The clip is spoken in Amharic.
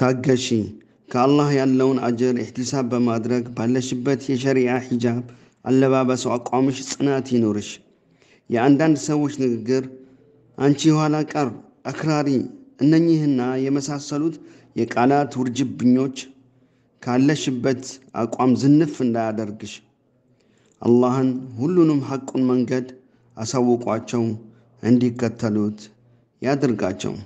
ታገሺ። ከአላህ ያለውን አጀር ኢሕቲሳብ በማድረግ ባለሽበት የሸሪዓ ሒጃብ አለባበሱ አቋምሽ ጽናት ይኖርሽ። የአንዳንድ ሰዎች ንግግር አንቺ የኋላ ቀር አክራሪ፣ እነኚህና የመሳሰሉት የቃላት ውርጅብኞች ካለሽበት አቋም ዝንፍ እንዳያደርግሽ። አላህን ሁሉንም ሐቁን መንገድ አሳውቋቸው እንዲከተሉት ያድርጋቸው።